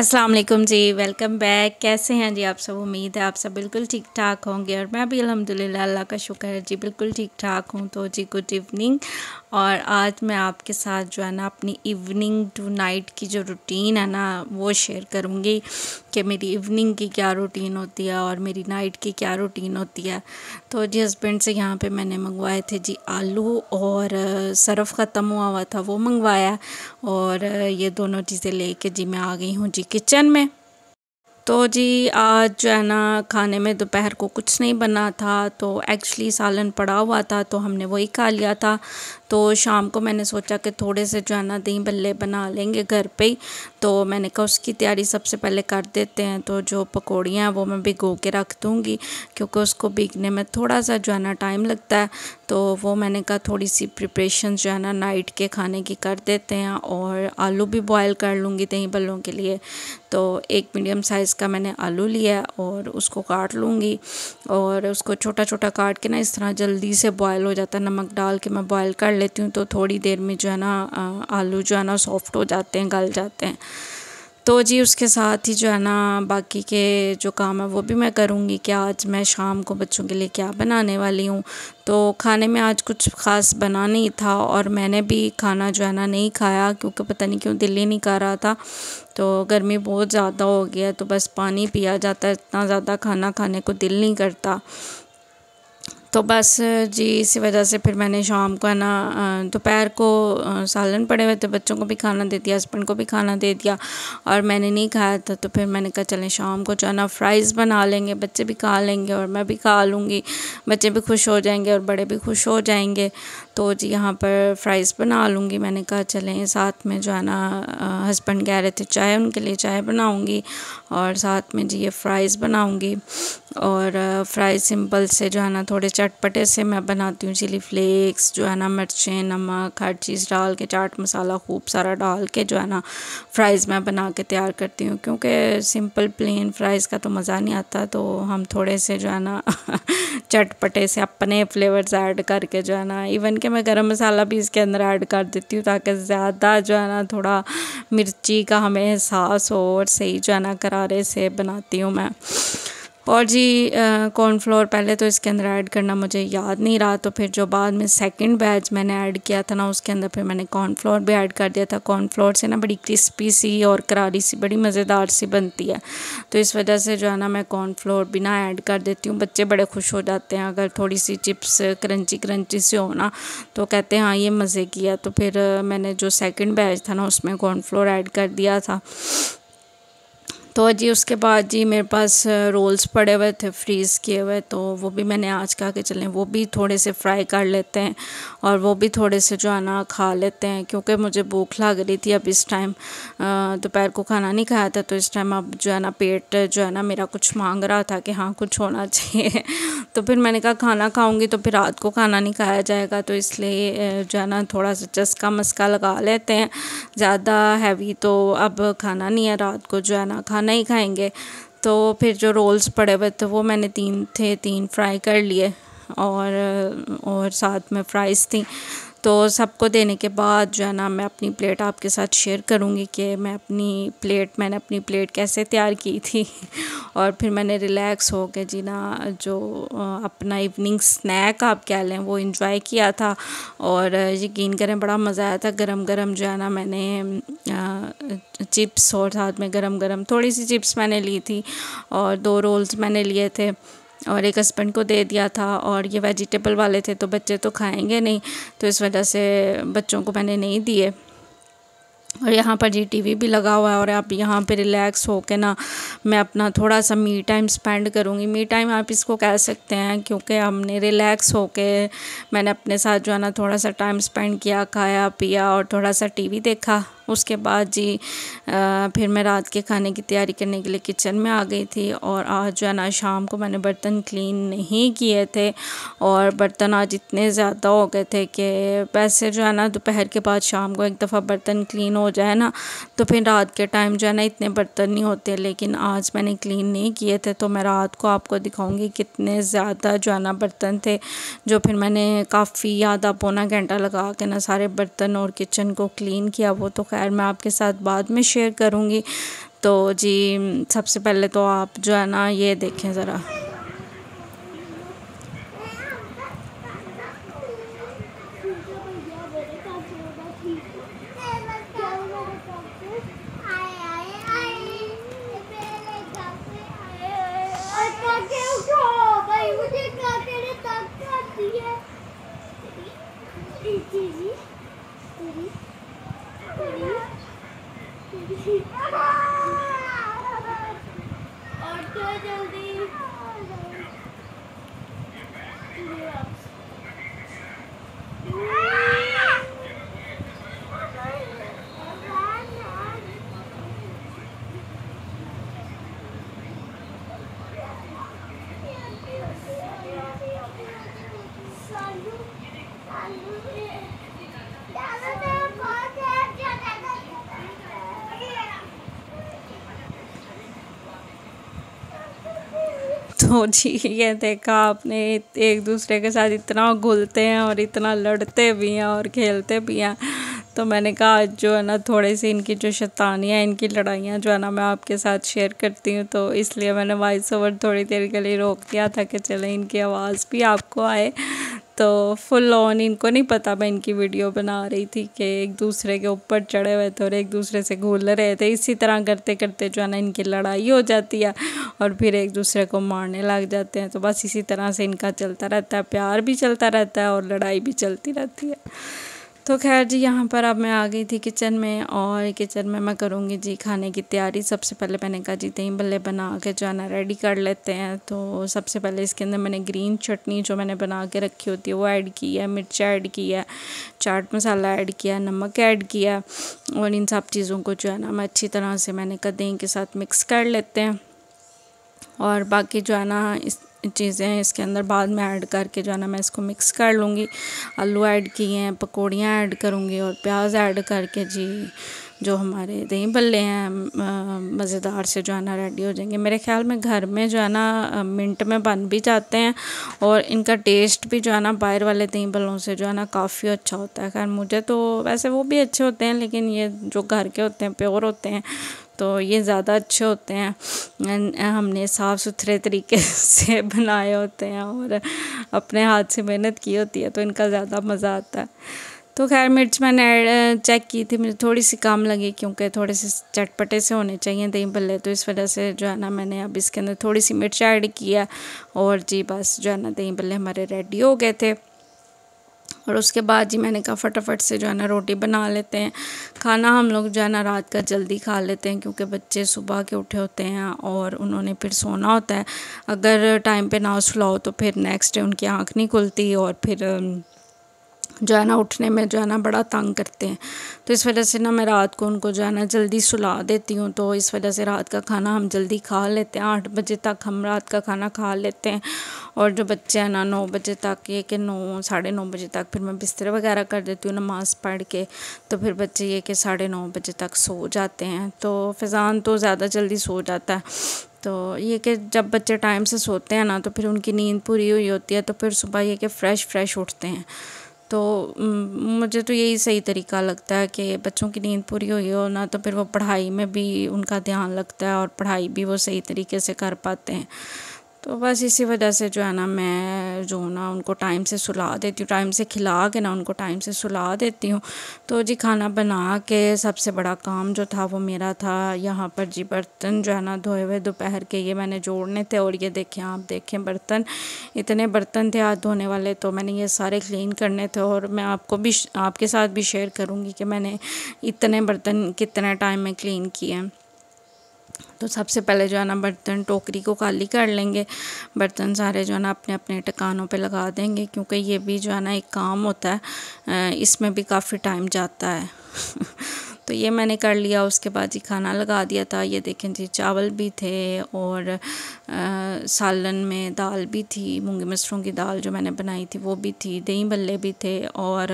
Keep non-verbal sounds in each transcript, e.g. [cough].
असलम जी welcome back कैसे हैं जी आप सब उम्मीद है आप सब बिल्कुल ठीक ठाक होंगे और मैं भी अलहमदिल्ला का शुक्र है जी बिल्कुल ठीक ठाक हूँ तो जी गुड इवनिंग और आज मैं आपके साथ जो है ना अपनी इवनिंग टू नाइट की जो रूटीन है ना वो शेयर करूँगी कि मेरी इवनिंग की क्या रूटीन होती है और मेरी नाइट की क्या रूटीन होती है तो जी हस्बैंड से यहाँ पे मैंने मंगवाए थे जी आलू और सरफ ख़त्म हुआ हुआ था वो मंगवाया और ये दोनों चीज़ें लेके जी मैं आ गई हूँ जी किचन में तो जी आज जो है ना खाने में दोपहर को कुछ नहीं बना था तो एक्चुअली सालन पड़ा हुआ था तो हमने वही खा लिया था तो शाम को मैंने सोचा कि थोड़े से जो है ना दही भल्ले बना लेंगे घर पे ही तो मैंने कहा उसकी तैयारी सबसे पहले कर देते हैं तो जो पकौड़ियाँ हैं वो मैं भिगो के रख दूँगी क्योंकि उसको भीगने में थोड़ा सा जो है ना टाइम लगता है तो वो मैंने कहा थोड़ी सी प्रिपरेशन जो है ना नाइट के खाने की कर देते हैं और आलू भी बॉयल कर लूँगी दही भल्लों के लिए तो एक मीडियम साइज़ का मैंने आलू लिया और उसको काट लूँगी और उसको छोटा छोटा काट के ना इस तरह जल्दी से बॉयल हो जाता है नमक डाल के मैं बॉयल कर लेती हूँ तो थोड़ी देर में जो है ना आलू जो है ना सॉफ्ट हो जाते हैं गल जाते हैं तो जी उसके साथ ही जो है ना बाकी के जो काम है वो भी मैं करूँगी कि आज मैं शाम को बच्चों के लिए क्या बनाने वाली हूँ तो खाने में आज कुछ ख़ास बना नहीं था और मैंने भी खाना जो है ना नहीं खाया क्योंकि पता नहीं क्यों दिल ही नहीं कर रहा था तो गर्मी बहुत ज़्यादा हो गया तो बस पानी पिया जाता है इतना ज़्यादा खाना खाने को दिल नहीं करता तो बस जी इसी वजह से फिर मैंने शाम को है ना दोपहर को सालन पड़े हुए थे बच्चों को भी खाना दे दिया हस्बैंड को भी खाना दे दिया और मैंने नहीं खाया था तो फिर मैंने कहा चलें शाम को जो है ना फ्राइज़ बना लेंगे बच्चे भी खा लेंगे और मैं भी खा लूँगी बच्चे भी खुश हो जाएंगे और बड़े भी खुश हो जाएंगे तो जी यहाँ पर फ्राइज़ बना लूँगी मैंने कहा चलें साथ में जो है ना हस्बैंड कह रहे थे चाय उनके लिए चाय बनाऊँगी और साथ में जी ये फ्राइज़ बनाऊँगी और फ्राइज़ सिंपल से जो है ना थोड़े चटपटे से मैं बनाती हूँ चिली फ्लेक्स जो है ना मिर्चें नमक हर चीज़ डाल के चाट मसाला खूब सारा डाल के जो है ना फ्राइज़ मैं बना के तैयार करती हूँ क्योंकि सिंपल प्लेन फ्राइज़ का तो मज़ा नहीं आता तो हम थोड़े से जो है ना [laughs] चटपटे से अपने फ्लेवर्स ऐड करके जो है ना इवन के मैं गरम मसाला भी इसके अंदर ऐड कर देती हूँ ताकि ज़्यादा जो है ना थोड़ा मिर्ची का हमें एहसास हो और सही जो है ना करारे से बनाती हूँ मैं और जी कॉर्नफ्लोर पहले तो इसके अंदर ऐड करना मुझे याद नहीं रहा तो फिर जो बाद में सेकंड बैच मैंने ऐड किया था ना उसके अंदर फिर मैंने कॉर्नफ्लोर भी ऐड कर दिया था कॉर्नफ्लोर से ना बड़ी क्रिस्पी सी और करारी सी बड़ी मज़ेदार सी बनती है तो इस वजह से जो है ना मैं कॉर्नफ्लोर भी ना ऐड कर देती हूँ बच्चे बड़े खुश हो जाते हैं अगर थोड़ी सी चिप्स क्रंची क्रंची से हो ना तो कहते हैं हाँ ये मज़े किया तो फिर मैंने जो सेकेंड बैच था ना उसमें कॉर्नफ्लोर ऐड कर दिया था तो जी उसके बाद जी मेरे पास रोल्स पड़े हुए थे फ्रीज़ किए हुए तो वो भी मैंने आज कहा कि चलें वो भी थोड़े से फ्राई कर लेते हैं और वो भी थोड़े से जो है ना खा लेते हैं क्योंकि मुझे भूख लग रही थी अब इस टाइम दोपहर को खाना नहीं खाया था तो इस टाइम अब जो है ना पेट जो है ना मेरा कुछ मांग रहा था कि हाँ कुछ होना [laughs] चाहिए तो फिर मैंने कहा खाना खाऊँगी तो फिर रात को खाना नहीं खाया जाएगा तो इसलिए जो है ना थोड़ा सा चस्का मस्का लगा लेते हैं ज़्यादा हैवी तो अब खाना नहीं है रात को जो है ना खाना ही खाएंगे तो फिर जो रोल्स पड़े हुए थे वो मैंने तीन थे तीन फ्राई कर लिए और और साथ में फ्राइज़ थी तो सबको देने के बाद जो है ना मैं अपनी प्लेट आपके साथ शेयर करूँगी कि मैं अपनी प्लेट मैंने अपनी प्लेट कैसे तैयार की थी [laughs] और फिर मैंने रिलैक्स हो के जी ना जो अपना इवनिंग स्नैक आप कह लें वो इन्जॉय किया था और यकीन करें बड़ा मज़ा आया था गरम गरम जो है ना मैंने चिप्स और साथ में गरम गरम थोड़ी सी चिप्स मैंने ली थी और दो रोल्स मैंने लिए थे और एक हस्बैंड को दे दिया था और ये वेजिटेबल वाले थे तो बच्चे तो खाएंगे नहीं तो इस वजह से बच्चों को मैंने नहीं दिए और यहाँ पर जी टीवी भी लगा हुआ है और आप यहाँ पे रिलैक्स हो के ना मैं अपना थोड़ा सा मी टाइम स्पेंड करूँगी मी टाइम आप इसको कह सकते हैं क्योंकि हमने रिलैक्स हो के मैंने अपने साथ जो है ना थोड़ा सा टाइम स्पेंड किया खाया पिया और थोड़ा सा टीवी देखा उसके बाद जी आ, फिर मैं रात के खाने की तैयारी करने के लिए किचन में आ गई थी और आज जो है ना शाम को मैंने बर्तन क्लीन नहीं किए थे और बर्तन आज इतने ज़्यादा हो गए थे कि वैसे जो है ना दोपहर के बाद शाम को एक दफ़ा बर्तन क्लीन हो जाए ना तो फिर रात के टाइम जो है ना इतने बर्तन नहीं होते लेकिन आज मैंने क्लीन नहीं किए थे तो मैं रात को आपको दिखाऊँगी कितने ज़्यादा जो है ना बर्तन थे जो फिर मैंने काफ़ी आधा पौना घंटा लगा के ना सारे बर्तन और किचन को क्लीन किया वो तो खैर खैर मैं आपके साथ बाद में शेयर करूँगी तो जी सबसे पहले तो आप जो है ना ये देखें ज़रा तो [laughs] जी ये देखा आपने एक दूसरे के साथ इतना घुलते हैं और इतना लड़ते भी हैं और खेलते भी हैं तो मैंने कहा आज जो है ना थोड़े से इनकी जो शैतानियाँ इनकी लड़ाइयाँ जो है ना मैं आपके साथ शेयर करती हूँ तो इसलिए मैंने वॉइस ओवर थोड़ी देर के लिए रोक दिया था कि चले इनकी आवाज़ भी आपको आए तो फुल ऑन इनको नहीं पता मैं इनकी वीडियो बना रही थी कि एक दूसरे के ऊपर चढ़े हुए थे और एक दूसरे से घूल रहे थे इसी तरह करते करते जो है ना इनकी लड़ाई हो जाती है और फिर एक दूसरे को मारने लग जाते हैं तो बस इसी तरह से इनका चलता रहता है प्यार भी चलता रहता है और लड़ाई भी चलती रहती है तो खैर जी यहाँ पर अब मैं आ गई थी किचन में और किचन में मैं करूँगी जी खाने की तैयारी सबसे पहले मैंने कहा जी दही बल्ले बना के जो है ना रेडी कर लेते हैं तो सबसे पहले इसके अंदर मैंने ग्रीन चटनी जो मैंने बना के रखी होती है वो ऐड की है मिर्च ऐड की है चाट मसाला ऐड किया नमक ऐड किया और इन सब चीज़ों को जो है ना मैं अच्छी तरह से मैंने कहा दही के साथ मिक्स कर लेते हैं और बाकी जो है ना इस चीज़ें इसके अंदर बाद में ऐड करके जो है ना मैं इसको मिक्स कर लूँगी आलू ऐड किए हैं पकौड़ियाँ ऐड करूँगी और प्याज ऐड करके जी जो हमारे दही बल्ले हैं मज़ेदार से जो है ना रेडी हो जाएंगे मेरे ख्याल में घर में जो है ना मिनट में बन भी जाते हैं और इनका टेस्ट भी जो है ना बाहर वाले दही बल्लों से जो है ना काफ़ी अच्छा होता है खैर मुझे तो वैसे वो भी अच्छे होते हैं लेकिन ये जो घर के होते हैं प्योर होते हैं तो ये ज़्यादा अच्छे होते हैं हमने साफ़ सुथरे तरीके [laughs] से बनाए होते हैं और अपने हाथ से मेहनत की होती है तो इनका ज़्यादा मज़ा आता है तो खैर मिर्च मैंने चेक की थी मुझे थोड़ी सी काम लगी क्योंकि थोड़े से चटपटे से होने चाहिए दही भल्ले तो इस वजह से जो है ना मैंने अब इसके अंदर थोड़ी सी मिर्च ऐड किया और जी बस जो है ना दही भल्ले हमारे रेडी हो गए थे और उसके बाद जी मैंने कहा फटाफट से जो है ना रोटी बना लेते हैं खाना हम लोग जो है ना रात का जल्दी खा लेते हैं क्योंकि बच्चे सुबह के उठे होते हैं और उन्होंने फिर सोना होता है अगर टाइम पे ना सुलाओ तो फिर नेक्स्ट डे उनकी आँख नहीं खुलती और फिर जो है ना उठने में जो है ना बड़ा तंग करते हैं तो इस वजह से ना मैं रात को उनको जो है ना जल्दी सुला देती हूँ तो इस वजह से रात का खाना हम जल्दी खा लेते हैं आठ बजे तक हम रात का खाना खा लेते हैं और जो बच्चे हैं ना नौ बजे तक ये कि नौ साढ़े नौ बजे तक फिर मैं बिस्तर वगैरह कर देती हूँ नमाज़ पढ़ के तो फिर बच्चे ये कि साढ़े नौ बजे तक सो जाते हैं तो फैज़ान तो ज़्यादा जल्दी सो जाता है तो ये कि जब बच्चे टाइम से सोते हैं ना तो फिर उनकी नींद पूरी हुई होती है तो फिर सुबह ये कि फ़्रेश फ्रेश उठते हैं तो मुझे तो यही सही तरीका लगता है कि बच्चों की नींद पूरी हुई हो ना तो फिर वो पढ़ाई में भी उनका ध्यान लगता है और पढ़ाई भी वो सही तरीके से कर पाते हैं तो बस इसी वजह से जो है ना मैं जो ना उनको टाइम से सुला देती हूँ टाइम से खिला के ना उनको टाइम से सुला देती हूँ तो जी खाना बना के सबसे बड़ा काम जो था वो मेरा था यहाँ पर जी बर्तन जो है ना धोए हुए दोपहर के ये मैंने जोड़ने थे और ये देखें आप देखें बर्तन इतने बर्तन थे हाथ धोने वाले तो मैंने ये सारे क्लीन करने थे और मैं आपको भी आपके साथ भी शेयर करूँगी कि मैंने इतने बर्तन कितने टाइम में क्लीन किए हैं तो सबसे पहले जो है ना बर्तन टोकरी को खाली कर लेंगे बर्तन सारे जो है ना अपने अपने टकानों पे लगा देंगे क्योंकि ये भी जो है ना एक काम होता है इसमें भी काफ़ी टाइम जाता है [laughs] तो ये मैंने कर लिया उसके बाद ही खाना लगा दिया था ये देखें जी चावल भी थे और आ, सालन में दाल भी थी मूँगी मसरों की दाल जो मैंने बनाई थी वो भी थी दही बल्ले भी थे और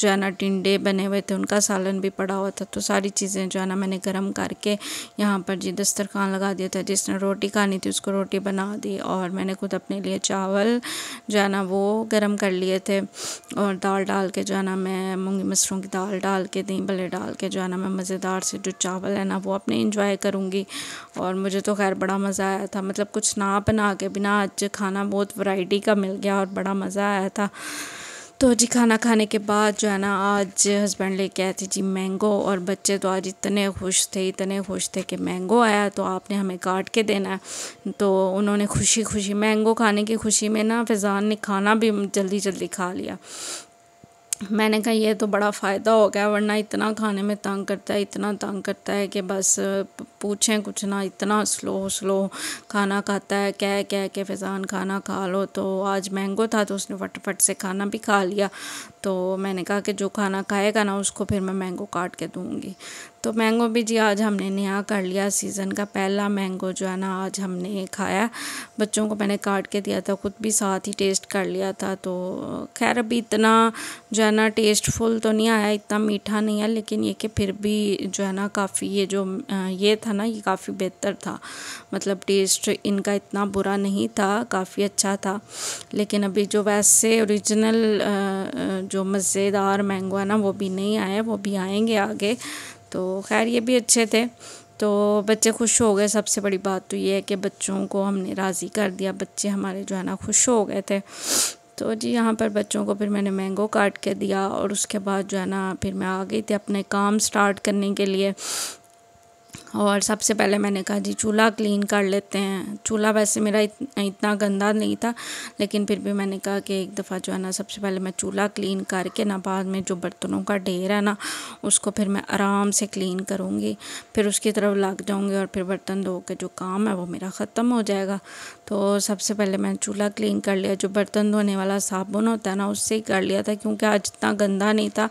जो है ना टिंडे बने हुए थे उनका सालन भी पड़ा हुआ था तो सारी चीज़ें जो है ना मैंने गर्म करके यहाँ पर जी दस्तरखान लगा दिया था जिसने रोटी खानी थी उसको रोटी बना दी और मैंने खुद अपने लिए चावल जो है ना वो गर्म कर लिए थे और दाल डाल के जो है ना मैं मूँगी मसरों की दाल डाल के दही बल्ले डाल के जो है ना मैं मज़ेदार से जो चावल है ना वो अपने इंजॉय करूँगी और मुझे तो खैर बड़ा मज़ा आया था मतलब कुछ ना बना के बिना आज खाना बहुत वैरायटी का मिल गया और बड़ा मज़ा आया था तो जी खाना खाने के बाद जो है ना आज हस्बैंड लेके आए थे जी मैंगो और बच्चे तो आज इतने खुश थे इतने खुश थे कि मैंगो आया तो आपने हमें काट के देना है तो उन्होंने खुशी खुशी मैंगो खाने की खुशी में ना फिजान ने खाना भी जल्दी जल्दी खा लिया मैंने कहा ये तो बड़ा फ़ायदा हो गया वरना इतना खाने में तंग करता है इतना तंग करता है कि बस पूछें कुछ ना इतना स्लो स्लो खाना खाता है कह कह के फिजान खाना खा लो तो आज मैंगो था तो उसने फटाफट से खाना भी खा लिया तो मैंने कहा कि जो खाना खाएगा ना उसको फिर मैं मैंगो काट के दूँगी तो मैंगो भी जी आज हमने नया कर लिया सीज़न का पहला मैंगो जो है ना आज हमने खाया बच्चों को मैंने काट के दिया था खुद भी साथ ही टेस्ट कर लिया था तो खैर अभी इतना जो है ना टेस्टफुल तो नहीं आया इतना मीठा नहीं है लेकिन ये कि फिर भी जो है ना काफ़ी ये जो ये था ना ये काफ़ी बेहतर था मतलब टेस्ट इनका इतना बुरा नहीं था काफ़ी अच्छा था लेकिन अभी जो वैसे ओरिजिनल जो मज़ेदार मैंगो है ना वो भी नहीं आया वो भी आएंगे आगे तो खैर ये भी अच्छे थे तो बच्चे खुश हो गए सबसे बड़ी बात तो ये है कि बच्चों को हमने राज़ी कर दिया बच्चे हमारे जो है ना खुश हो गए थे तो जी यहाँ पर बच्चों को फिर मैंने मैंगो काट के दिया और उसके बाद जो है ना फिर मैं आ गई थी अपने काम स्टार्ट करने के लिए और सबसे पहले मैंने कहा जी चूल्हा क्लीन कर लेते हैं चूल्हा वैसे मेरा इत, इतना गंदा नहीं था लेकिन फिर भी मैंने कहा कि एक दफ़ा जो है ना सबसे पहले मैं चूल्हा क्लीन करके ना बाद में जो बर्तनों का ढेर है ना उसको फिर मैं आराम से क्लीन करूँगी फिर उसकी तरफ लग जाऊँगी और फिर बर्तन धो के जो काम है वो मेरा ख़त्म हो जाएगा तो सबसे पहले मैंने चूल्हा क्लीन कर लिया जो बर्तन धोने वाला साबुन होता है ना उससे ही कर लिया था क्योंकि आज इतना गंदा नहीं था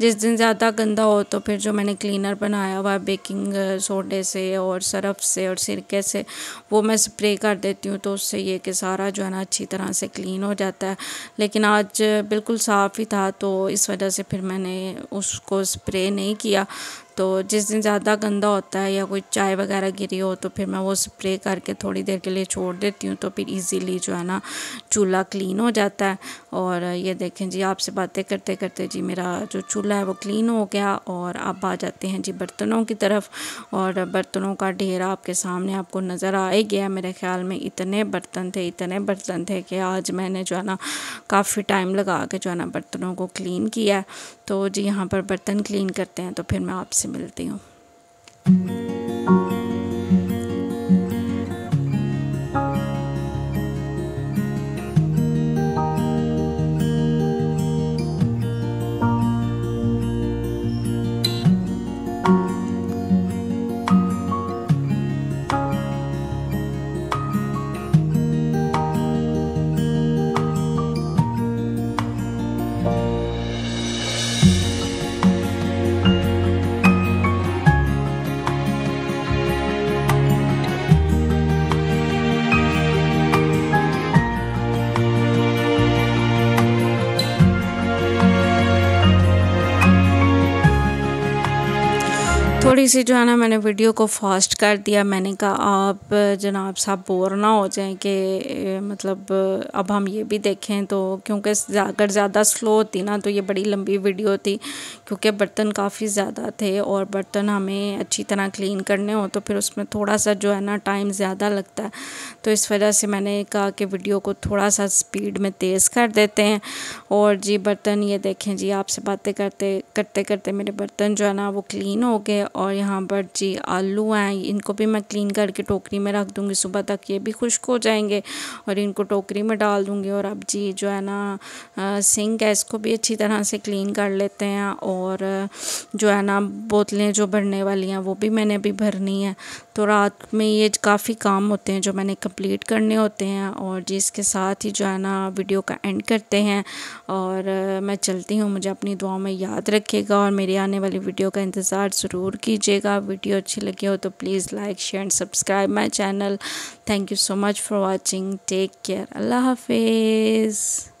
जिस दिन ज़्यादा गंदा हो तो फिर जो मैंने क्लीनर बनाया हुआ बेकिंग सोडे से और सरफ से और सिरके से वो मैं स्प्रे कर देती हूँ तो उससे ये कि सारा जो है ना अच्छी तरह से क्लीन हो जाता है लेकिन आज बिल्कुल साफ़ ही था तो इस वजह से फिर मैंने उसको स्प्रे नहीं किया तो जिस दिन ज़्यादा गंदा होता है या कोई चाय वगैरह गिरी हो तो फिर मैं वो स्प्रे करके थोड़ी देर के लिए छोड़ देती हूँ तो फिर इजीली जो है ना चूल्हा क्लीन हो जाता है और ये देखें जी आपसे बातें करते करते जी मेरा जो चूल्हा है वो क्लीन हो गया और अब आ जाते हैं जी बर्तनों की तरफ और बर्तनों का ढेर आपके सामने आपको नज़र आ ही गया मेरे ख्याल में इतने बर्तन थे इतने बर्तन थे कि आज मैंने जो है ना काफ़ी टाइम लगा के जो है ना बर्तनों को क्लीन किया तो जी यहाँ पर बर्तन क्लीन करते हैं तो फिर मैं आपसे से मिलती हूँ थोड़ी सी जो है ना मैंने वीडियो को फास्ट कर दिया मैंने कहा आप जनाब साहब बोर ना हो जाएं कि मतलब अब हम ये भी देखें तो क्योंकि अगर ज़्यादा स्लो होती ना तो ये बड़ी लंबी वीडियो थी क्योंकि बर्तन काफ़ी ज़्यादा थे और बर्तन हमें अच्छी तरह क्लीन करने हो तो फिर उसमें थोड़ा सा जो है ना टाइम ज़्यादा लगता है तो इस वजह से मैंने कहा कि वीडियो को थोड़ा सा स्पीड में तेज़ कर देते हैं और जी बर्तन ये देखें जी आपसे बातें करते करते करते मेरे बर्तन जो है ना वो क्लीन हो गए और यहाँ पर जी आलू हैं इनको भी मैं क्लीन करके टोकरी में रख दूँगी सुबह तक ये भी खुश्क हो जाएंगे और इनको टोकरी में डाल दूँगी और अब जी जो है ना सिंक है इसको भी अच्छी तरह से क्लीन कर लेते हैं और जो है ना बोतलें जो भरने वाली हैं वो भी मैंने अभी भरनी है तो रात में ये काफ़ी काम होते हैं जो मैंने कंप्लीट करने होते हैं और जी इसके साथ ही जो है ना वीडियो का एंड करते हैं और मैं चलती हूँ मुझे अपनी दुआ में याद रखेगा और मेरी आने वाली वीडियो का इंतज़ार ज़रूर कीजिए कीजिएगा वीडियो अच्छी लगी हो तो please like share and subscribe my channel thank you so much for watching take care अल्लाह हाफिज़